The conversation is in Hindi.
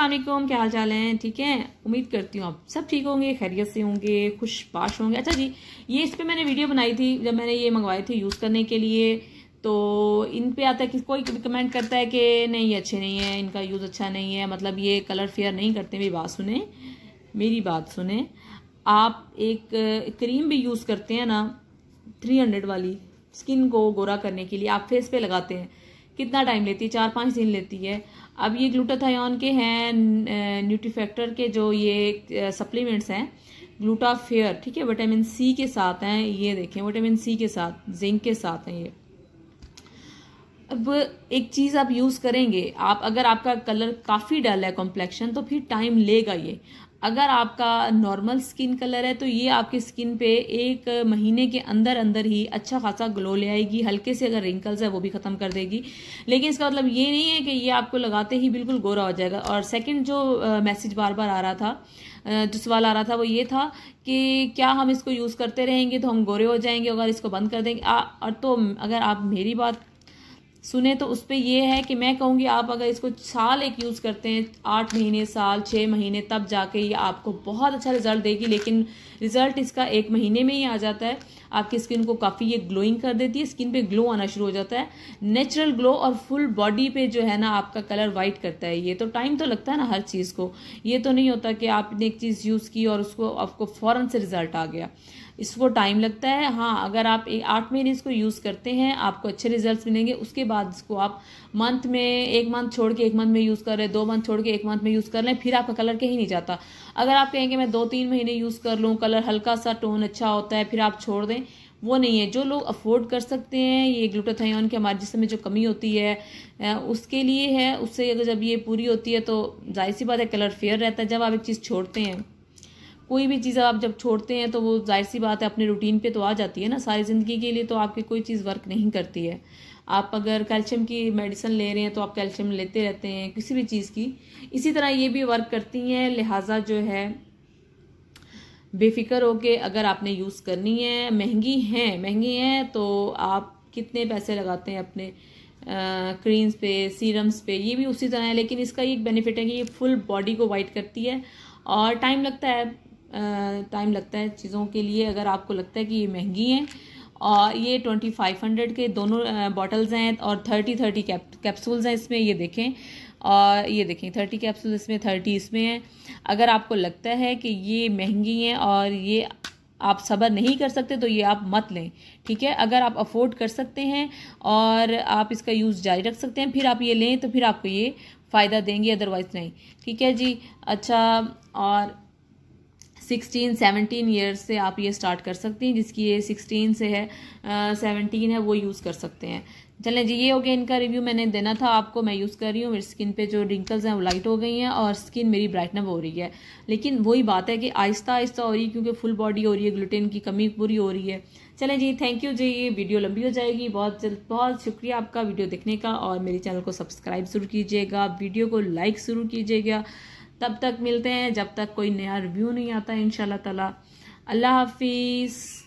अलमेकम क्या हाल चाल हैं ठीक है उम्मीद करती हूँ आप सब ठीक होंगे खैरियत से होंगे खुश पाश होंगे अच्छा जी ये इस पर मैंने वीडियो बनाई थी जब मैंने ये मंगवाए थे यूज़ करने के लिए तो इन पे आता है कि कोई रिकमेंड करता है कि नहीं ये अच्छे नहीं है इनका यूज़ अच्छा नहीं है मतलब ये कलर फेयर नहीं करते मेरी बात सुने मेरी बात सुने आप एक क्रीम भी यूज़ करते हैं ना थ्री हंड्रेड वाली स्किन को गोरा करने के लिए आप फेस पे लगाते हैं कितना टाइम लेती है चार पाँच दिन लेती है अब ये ग्लूटाथायोन के हैं न्यूट्रीफैक्टर के जो ये सप्लीमेंट्स हैं ग्लूटाफेयर ठीक है विटामिन सी के साथ हैं ये देखें विटामिन सी के साथ जिंक के साथ हैं ये अब एक चीज़ आप यूज़ करेंगे आप अगर आपका कलर काफ़ी डल है कॉम्प्लेक्शन तो फिर टाइम लेगा ये अगर आपका नॉर्मल स्किन कलर है तो ये आपकी स्किन पे एक महीने के अंदर अंदर ही अच्छा खासा ग्लो ले आएगी हल्के से अगर रिंकल्स है वो भी ख़त्म कर देगी लेकिन इसका मतलब ये नहीं है कि ये आपको लगाते ही बिल्कुल गोरा हो जाएगा और सेकेंड जो मैसेज बार बार आ रहा था जो सवाल आ रहा था वो ये था कि क्या हम इसको यूज़ करते रहेंगे तो हम गोरे हो जाएंगे अगर इसको बंद कर देंगे आ, तो अगर आप मेरी बात सुने तो उस पर यह है कि मैं कहूँगी आप अगर इसको साल एक यूज़ करते हैं आठ महीने साल छः महीने तब जाके ये आपको बहुत अच्छा रिजल्ट देगी लेकिन रिजल्ट इसका एक महीने में ही आ जाता है आपकी स्किन को काफ़ी ये ग्लोइंग कर देती है स्किन पे ग्लो आना शुरू हो जाता है नेचुरल ग्लो और फुल बॉडी पे जो है ना आपका कलर वाइट करता है ये तो टाइम तो लगता है ना हर चीज़ को ये तो नहीं होता कि आपने एक चीज़ यूज़ की और उसको आपको फ़ौरन से रिज़ल्ट आ गया इसको टाइम लगता है हाँ अगर आप आठ महीने इसको यूज़ करते हैं आपको अच्छे रिजल्ट मिलेंगे उसके बाद इसको आप मंथ में एक मंथ छोड़ के एक मंथ में यूज़ कर रहे दो मंथ छोड़ के एक मंथ में यूज़ कर लें फिर आपका कलर कहीं नहीं जाता अगर आप कहेंगे मैं दो तीन महीने यूज़ कर लूँ कलर हल्का सा टोन अच्छा होता है फिर आप छोड़ दें वो नहीं है जो लोग अफोर्ड कर सकते हैं ये ग्लूटाथायोन के हमारे जिसमें जो कमी होती है उसके लिए है उससे अगर जब ये पूरी होती है तो जाहिर सी बात है कलर फेयर रहता है जब आप एक चीज़ छोड़ते हैं कोई भी चीज़ आप जब छोड़ते हैं तो वो जाहिर सी बात है अपने रूटीन पे तो आ जाती है ना सारी ज़िंदगी के लिए तो आपकी कोई चीज़ वर्क नहीं करती है आप अगर कैल्शियम की मेडिसिन ले रहे हैं तो आप कैल्शियम लेते रहते हैं किसी भी चीज़ की इसी तरह ये भी वर्क करती हैं लिहाजा जो है बेफिक्र होके अगर आपने यूज़ करनी है महंगी हैं महंगी हैं तो आप कितने पैसे लगाते हैं अपने क्रीम्स पे सीरम्स पे ये भी उसी तरह है लेकिन इसका एक बेनिफिट है कि ये फुल बॉडी को वाइट करती है और टाइम लगता है टाइम लगता है चीज़ों के लिए अगर आपको लगता है कि ये महंगी हैं और ये ट्वेंटी फाइव हंड्रेड के दोनों बॉटल्स हैं और थर्टी थर्टी कैप कैप्सूल्स हैं इसमें ये देखें और ये देखें थर्टी कैप्सूल इसमें थर्टी इसमें हैं अगर आपको लगता है कि ये महंगी हैं और ये आप सब्र नहीं कर सकते तो ये आप मत लें ठीक है अगर आप अफोर्ड कर सकते हैं और आप इसका यूज़ जारी रख सकते हैं फिर आप ये लें तो फिर आपको ये फ़ायदा देंगे अदरवाइज़ नहीं ठीक है जी अच्छा और सिक्सटीन सेवनटीन ईयर्स से आप ये स्टार्ट कर सकती हैं जिसकी ये सिक्सटीन से है सेवनटीन है वो यूज़ कर सकते हैं चलें जी ये हो गया इनका रिव्यू मैंने देना था आपको मैं यूज़ कर रही हूँ मेरी स्किन पे जो रिंकल्स हैं वो लाइट हो गई हैं और स्किन मेरी ब्राइटनप हो रही है लेकिन वही बात है कि आहिस्ता आहिस्ता हो रही है क्योंकि फुल बॉडी हो रही है ग्लूटेन की कमी पूरी हो रही है चलें जी थैंक यू जी ये वीडियो लंबी हो जाएगी बहुत जल्द बहुत शुक्रिया आपका वीडियो देखने का और मेरे चैनल को सब्सक्राइब ज़रूर कीजिएगा वीडियो को लाइक ज़रूर कीजिएगा तब तक मिलते हैं जब तक कोई नया रिव्यू नहीं आता इन ताला अल्लाह हाफिज़